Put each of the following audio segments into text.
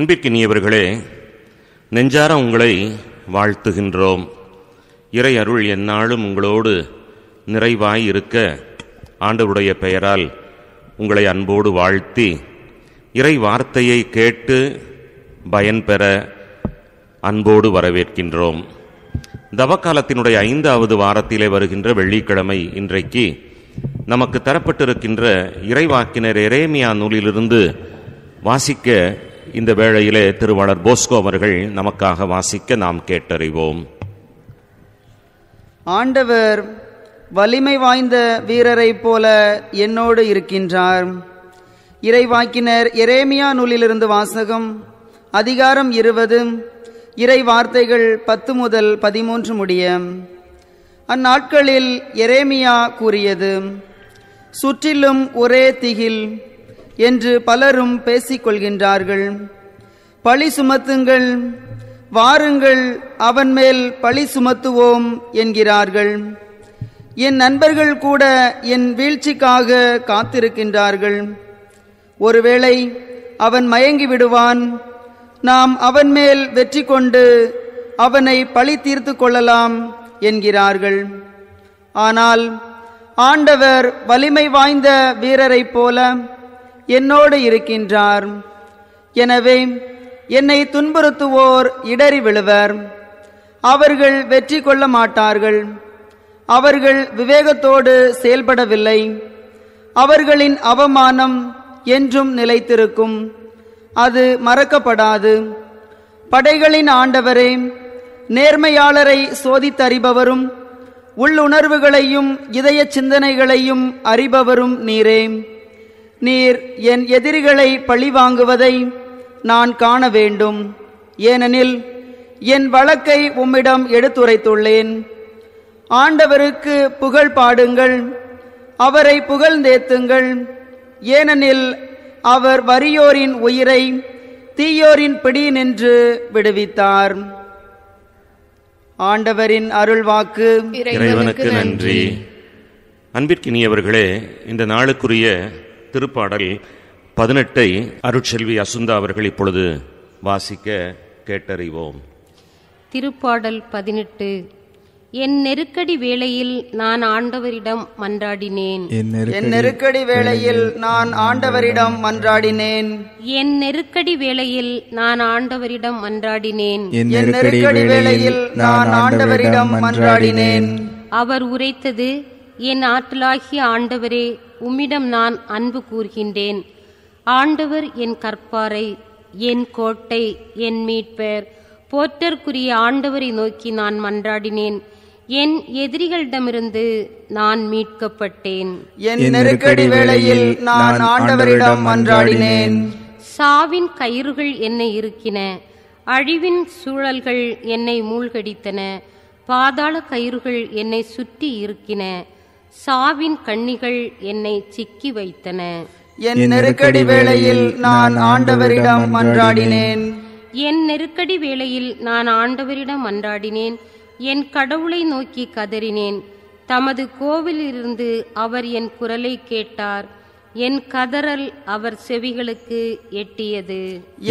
அன்பிற்கினியவர்களே நெஞ்சார உங்களை வாழ்த்துகின்றோம் இறை அருள் என்னாலும் உங்களோடு நிறைவாய் இருக்க ஆண்டவருடைய பெயரால் உங்களை அன்போடு வாழ்த்தி இறை வார்த்தையை கேட்டு பயன்பெற அன்போடு வரவேற்கின்றோம் தவக்காலத்தினுடைய ஐந்தாவது வாரத்திலே வருகின்ற வெள்ளிக்கிழமை இன்றைக்கு நமக்கு தரப்பட்டிருக்கின்ற இறைவாக்கினர் எரேமியா நூலிலிருந்து வாசிக்க இந்த வேளையிலே திருவாளர் போஸ்கோ அவர்கள் நமக்காக வாசிக்க நாம் கேட்டறிவோம் ஆண்டவர் வலிமை வாய்ந்த வீரரைப் போல என்னோடு இருக்கின்றார் இறைவாக்கினர் எரேமியா நூலிலிருந்து வாசகம் அதிகாரம் இருபது இறை வார்த்தைகள் பத்து முதல் பதிமூன்று முடிய அந்நாட்களில் எரேமியா கூறியது சுற்றிலும் ஒரே திகில் என்று பலரும் பேசிக்கொள்கின்றார்கள் பழி சுமத்துங்கள் வாருங்கள் அவன் மேல் பழி சுமத்துவோம் என்கிறார்கள் என் நண்பர்கள் கூட என் வீழ்ச்சிக்காக காத்திருக்கின்றார்கள் ஒருவேளை அவன் மயங்கி விடுவான் நாம் அவன் மேல் வெற்றி கொண்டு அவனை பழி தீர்த்து கொள்ளலாம் என்கிறார்கள் ஆனால் ஆண்டவர் வலிமை வாய்ந்த வீரரைப் போல என்னோடு இருக்கின்றார் எனவே என்னை துன்புறுத்துவோர் இடறி விழுவர் அவர்கள் வெற்றி கொள்ள மாட்டார்கள் அவர்கள் விவேகத்தோடு செயல்படவில்லை அவர்களின் அவமானம் என்றும் நிலைத்திருக்கும் அது மறக்கப்படாது படைகளின் ஆண்டவரே நேர்மையாளரை சோதித்தறிபவரும் உள்ளுணர்வுகளையும் இதய சிந்தனைகளையும் அறிபவரும் நீரேன் நீர் என் எதிரிகளை பழிவாங்குவதை நான் காண வேண்டும் ஏனெனில் என் வழக்கை உம்மிடம் எடுத்துரைத்துள்ளேன் ஆண்டவருக்கு புகழ் பாடுங்கள் அவரை புகழ்ந்தேத்துங்கள் ஏனெனில் அவர் வறியோரின் உயிரை தீயோரின் பிடி நின்று விடுவித்தார் ஆண்டவரின் அருள்வாக்கு இறைவனுக்கு நன்றி அன்பிற்கினியவர்களே இந்த நாளுக்குரிய திருப்பாடல் பதினெட்டை அருட்செல்வி அசுந்தா அவர்கள் இப்பொழுது வாசிக்க கேட்டறிவோம் திருப்பாடல் பதினெட்டு என் நெருக்கடி வேளையில் நான் ஆண்டவரிடம் மன்றாடினேன் என் நெருக்கடி வேளையில் நான் ஆண்டவரிடம் மன்றாடினேன் என் நெருக்கடி வேளையில் நான் ஆண்டவரிடம் மன்றாடினேன் என் நெருக்கடி வேளையில் நான் ஆண்டவரிடம் மன்றாடினேன் அவர் உரைத்தது என் ஆற்றலாகிய ஆண்டவரே உம்மிடம் நான் அன்பு கூறுகின்றேன் ஆண்டவர் என் கற்பாரை என் கோட்டை என் மீட்பெயர் போற்றற்குரிய ஆண்டவரை நோக்கி நான் மன்றாடினேன் என் எதிரிகளிடமிருந்து நான் மீட்கப்பட்டேன் என் நெருக்கடி வேளையில் நான் ஆண்டவரிடம் மன்றாடினேன் சாவின் கயிறுகள் என்னை இருக்கின அழிவின் சூழல்கள் என்னை மூழ்கடித்தன பாதாள கயிறுகள் என்னை சுற்றி இருக்கின சாவின் கண்ணிகள் என்னை சிக்கி வைத்தன என் நெருக்கடி வேளையில் நான் ஆண்டவரிடம் மன்றாடினேன் என் நெருக்கடி வேளையில் நான் ஆண்டவரிடம் மன்றாடினேன் என் கடவுளை நோக்கி கதறினேன் தமது கோவிலிருந்து அவர் என் குரலை கேட்டார் என் கதறல் அவர் செவிகளுக்கு எட்டியது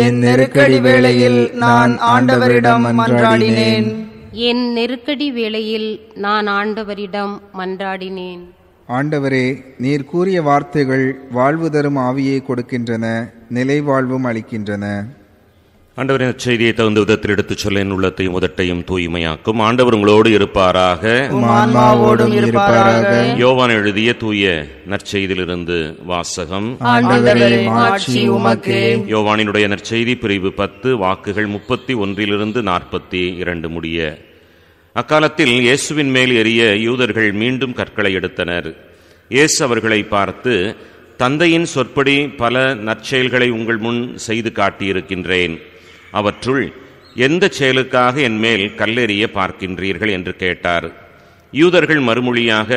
என் நெருக்கடி வேளையில் நான் ஆண்டவரிடம் மன்றாடினேன் என் நெருக்கடி வேளையில் நான் ஆண்டவரிடம் மன்றாடினேன் ஆண்டவரே நீர் கூறிய வார்த்தைகள் வாழ்வு தரும் ஆவியை கொடுக்கின்றன நிலைவாழ்வும் அளிக்கின்றன ஆண்டவரின் செய்தியை தகுந்த விதத்தில் எடுத்துச் சொல்ல என் உள்ளத்தையும் உதட்டையும் தூய்மையாக்கும் ஆண்டவர் உங்களோடு இருப்பாராக யோவான் எழுதிய தூய நற்செய்தியிலிருந்து வாசகம் யோவானினுடைய நற்செய்தி பிரிவு பத்து வாக்குகள் முப்பத்தி ஒன்றிலிருந்து நாற்பத்தி இரண்டு முடிய அக்காலத்தில் இயேசுவின் மேல் எரிய யூதர்கள் மீண்டும் கற்களை எடுத்தனர் இயேசு அவர்களை பார்த்து தந்தையின் சொற்படி பல நற்செயல்களை உங்கள் முன் செய்து காட்டியிருக்கின்றேன் அவற்றுள் எந்த செயலுக்காக என் மேல் கல்லெறிய பார்க்கின்றீர்கள் என்று கேட்டார் யூதர்கள் மறுமொழியாக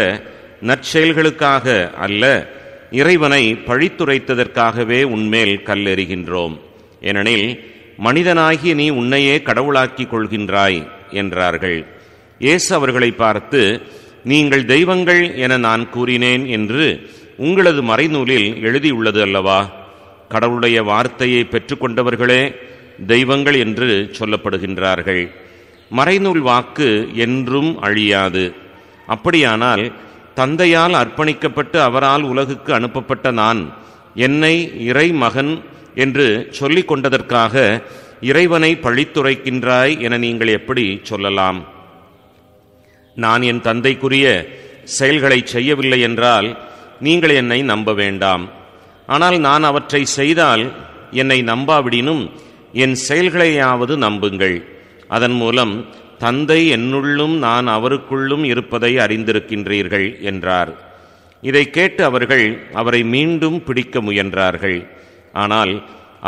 நற்செயல்களுக்காக அல்ல இறைவனை பழித்துரைத்ததற்காகவே உன்மேல் கல்லெறிகின்றோம் ஏனெனில் மனிதனாகி நீ உன்னையே கடவுளாக்கிக் கொள்கின்றாய் என்றார்கள் இயேசு அவர்களை பார்த்து நீங்கள் தெய்வங்கள் என நான் கூறினேன் என்று உங்களது மறைநூலில் எழுதியுள்ளது அல்லவா கடவுளுடைய வார்த்தையை பெற்றுக்கொண்டவர்களே தெய்வங்கள் என்று சொல்லப்படுகின்றார்கள் மறைநூல் வாக்கு என்றும் அழியாது அப்படியானால் தந்தையால் அர்ப்பணிக்கப்பட்டு அவரால் உலகுக்கு அனுப்பப்பட்ட நான் என்னை இறை மகன் என்று சொல்லிக் கொண்டதற்காக இறைவனை பழித்துரைக்கின்றாய் என நீங்கள் எப்படி சொல்லலாம் நான் என் தந்தைக்குரிய செயல்களை செய்யவில்லை என்றால் நீங்கள் என்னை நம்ப வேண்டாம் ஆனால் நான் அவற்றை செய்தால் என்னை நம்பாவிடினும் என் செயல்களையாவது நம்புங்கள் அதன் மூலம் தந்தை என்னுள்ளும் நான் அவருக்குள்ளும் இருப்பதை அறிந்திருக்கின்றீர்கள் என்றார் இதை கேட்டு அவர்கள் அவரை மீண்டும் பிடிக்க முயன்றார்கள் ஆனால்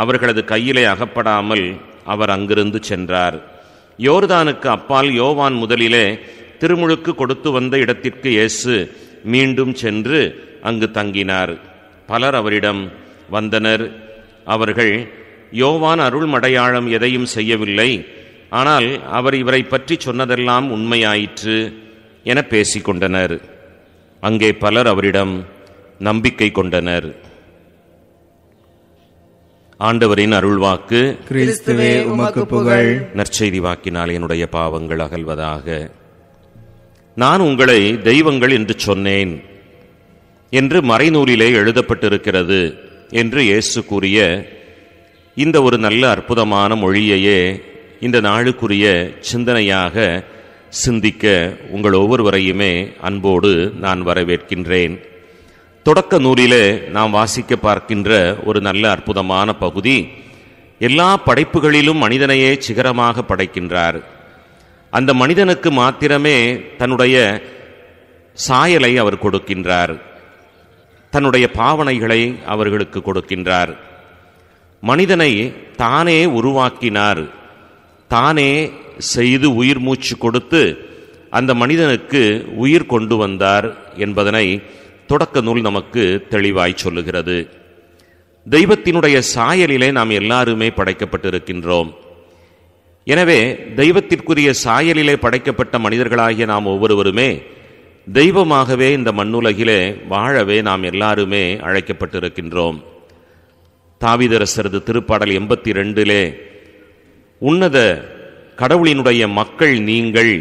அவர்களது கையிலே அகப்படாமல் அவர் அங்கிருந்து சென்றார் யோர்தானுக்கு அப்பால் யோவான் முதலிலே திருமுழுக்கு கொடுத்து வந்த இடத்திற்கு இயேசு மீண்டும் சென்று அங்கு தங்கினார் பலர் அவரிடம் வந்தனர் அவர்கள் யோவான் அருள்மடையாளம் எதையும் செய்யவில்லை ஆனால் அவர் இவரை பற்றி சொன்னதெல்லாம் உண்மையாயிற்று என பேசிக்கொண்டனர் அங்கே பலர் அவரிடம் நம்பிக்கை கொண்டனர் ஆண்டவரின் அருள்வாக்கு கிறிஸ்துவே உமக்கு புகழ் நற்செய்தி வாக்கினால் என்னுடைய பாவங்கள் அகல்வதாக நான் உங்களை தெய்வங்கள் என்று சொன்னேன் என்று மறைநூலிலே எழுதப்பட்டிருக்கிறது என்று இயேசு கூறிய இந்த ஒரு நல்ல அற்புதமான மொழியையே இந்த நாளுக்குரிய சிந்தனையாக சிந்திக்க உங்கள் ஒவ்வொருவரையுமே அன்போடு நான் வரவேற்கின்றேன் தொடக்க நூலிலே நாம் வாசிக்க பார்க்கின்ற ஒரு நல்ல அற்புதமான பகுதி எல்லா படைப்புகளிலும் மனிதனையே சிகரமாக படைக்கின்றார் அந்த மனிதனுக்கு மாத்திரமே தன்னுடைய சாயலை அவர் கொடுக்கின்றார் தன்னுடைய பாவனைகளை அவர்களுக்கு கொடுக்கின்றார் மனிதனை தானே உருவாக்கினார் தானே செய்து உயிர் மூச்சு கொடுத்து அந்த மனிதனுக்கு உயிர் கொண்டு வந்தார் என்பதனை தொடக்க நூல் நமக்கு தெளிவாய் சொல்லுகிறது தெய்வத்தினுடைய சாயலிலே நாம் எல்லாருமே படைக்கப்பட்டிருக்கின்றோம் எனவே தெய்வத்திற்குரிய சாயலிலே படைக்கப்பட்ட மனிதர்களாகிய நாம் ஒவ்வொருவருமே தெய்வமாகவே இந்த மண்ணுலகிலே வாழவே நாம் எல்லாருமே அழைக்கப்பட்டிருக்கின்றோம் தாவிதரசரது திருப்பாடல் எண்பத்தி ரெண்டிலே உன்னத கடவுளினுடைய மக்கள் நீங்கள்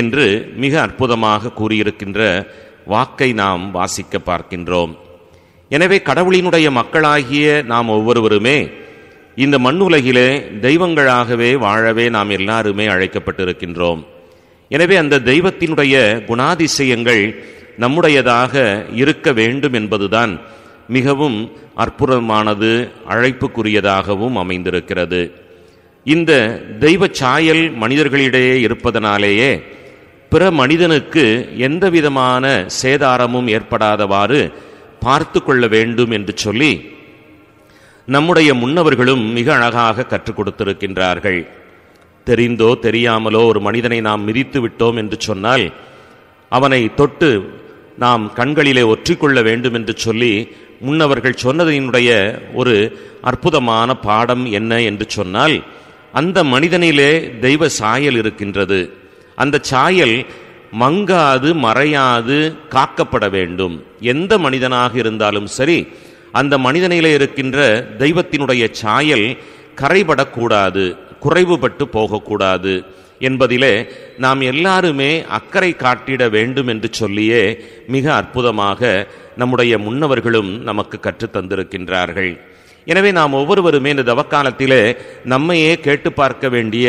என்று மிக அற்புதமாக கூறியிருக்கின்ற வாக்கை நாம் வாசிக்க பார்க்கின்றோம் எனவே கடவுளினுடைய மக்களாகிய நாம் ஒவ்வொருவருமே இந்த மண்ணுலகிலே தெய்வங்களாகவே வாழவே நாம் எல்லாருமே அழைக்கப்பட்டிருக்கின்றோம் எனவே அந்த தெய்வத்தினுடைய குணாதிசயங்கள் நம்முடையதாக இருக்க வேண்டும் என்பதுதான் மிகவும் அற்புதமானது அழைப்புக்குரியதாகவும் அமைந்திருக்கிறது இந்த தெய்வ சாயல் மனிதர்களிடையே இருப்பதனாலேயே பிற மனிதனுக்கு எந்தவிதமான சேதாரமும் ஏற்படாதவாறு பார்த்து கொள்ள வேண்டும் என்று சொல்லி நம்முடைய முன்னவர்களும் மிக அழகாக கற்றுக் கொடுத்திருக்கின்றார்கள் தெரிந்தோ தெரியாமலோ ஒரு மனிதனை நாம் மிதித்து விட்டோம் என்று சொன்னால் அவனை தொட்டு நாம் கண்களிலே ஒற்றிக்கொள்ள வேண்டும் என்று சொல்லி முன்னவர்கள் சொன்னதினுடைய ஒரு அற்புதமான பாடம் என்ன என்று சொன்னால் அந்த மனிதனிலே தெய்வ சாயல் இருக்கின்றது அந்த சாயல் மங்காது மறையாது காக்கப்பட வேண்டும் எந்த மனிதனாக இருந்தாலும் சரி அந்த மனிதனிலே இருக்கின்ற தெய்வத்தினுடைய சாயல் கரைபடக்கூடாது குறைவுபட்டு போகக்கூடாது என்பதிலே நாம் எல்லாருமே அக்கறை காட்டிட வேண்டும் என்று சொல்லியே மிக அற்புதமாக நம்முடைய முன்னவர்களும் நமக்கு கற்றுத்தந்திருக்கின்றார்கள் எனவே நாம் ஒவ்வொருவருமே இந்த தவக்காலத்திலே நம்மையே கேட்டு பார்க்க வேண்டிய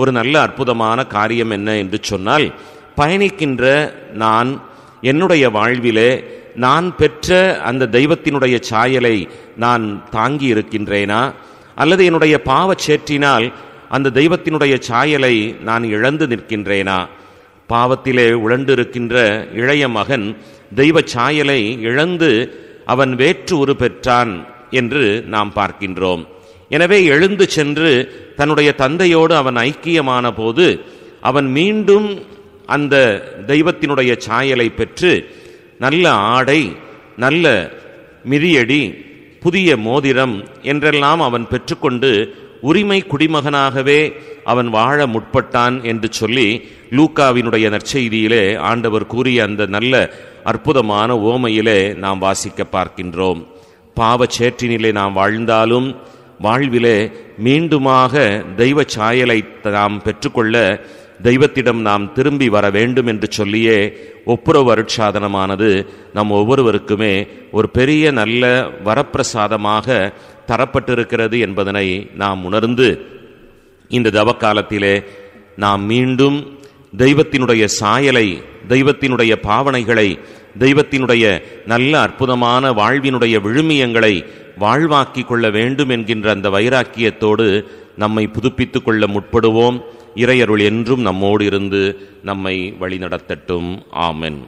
ஒரு நல்ல அற்புதமான காரியம் என்ன என்று சொன்னால் பயணிக்கின்ற நான் என்னுடைய வாழ்விலே நான் பெற்ற அந்த தெய்வத்தினுடைய சாயலை நான் தாங்கி இருக்கின்றேனா அல்லது என்னுடைய பாவச் சேற்றினால் அந்த தெய்வத்தினுடைய சாயலை நான் இழந்து நிற்கின்றேனா பாவத்திலே உழண்டிருக்கின்ற இளைய மகன் தெய்வ சாயலை இழந்து அவன் வேற்று உரு பெற்றான் என்று நாம் பார்க்கின்றோம் எனவே எழுந்து சென்று தன்னுடைய தந்தையோடு அவன் ஐக்கியமான போது அவன் மீண்டும் அந்த தெய்வத்தினுடைய சாயலை பெற்று நல்ல ஆடை நல்ல மிதியடி புதிய மோதிரம் என்றெல்லாம் அவன் பெற்றுக்கொண்டு உரிமை குடிமகனாகவே அவன் வாழ முற்பட்டான் என்று சொல்லி லூக்காவினுடைய நற்செய்தியிலே ஆண்டவர் கூறிய அந்த நல்ல அற்புதமான ஓமையிலே நாம் வாசிக்க பார்க்கின்றோம் பாவச்சேற்றினிலே நாம் வாழ்ந்தாலும் வாழ்விலே மீண்டுமாக தெய்வ சாயலை நாம் பெற்றுக்கொள்ள தெய்வத்திடம் நாம் திரும்பி வர வேண்டும் என்று சொல்லியே ஒப்புரவு அருட்சாதனமானது நம் ஒவ்வொருவருக்குமே ஒரு பெரிய நல்ல வரப்பிரசாதமாக தரப்பட்டிருக்கிறது என்பதனை நாம் உணர்ந்து இந்த தவ காலத்திலே நாம் மீண்டும் தெய்வத்தினுடைய சாயலை தெய்வத்தினுடைய பாவனைகளை தெய்வத்தினுடைய நல்ல அற்புதமான வாழ்வினுடைய விழுமியங்களை வாழ்வாக்கிக் கொள்ள வேண்டும் என்கின்ற அந்த வைராக்கியத்தோடு நம்மை புதுப்பித்துக் கொள்ள முற்படுவோம் இறையருள் என்றும் நம்மோடு இருந்து நம்மை வழிநடத்தட்டும் ஆமென்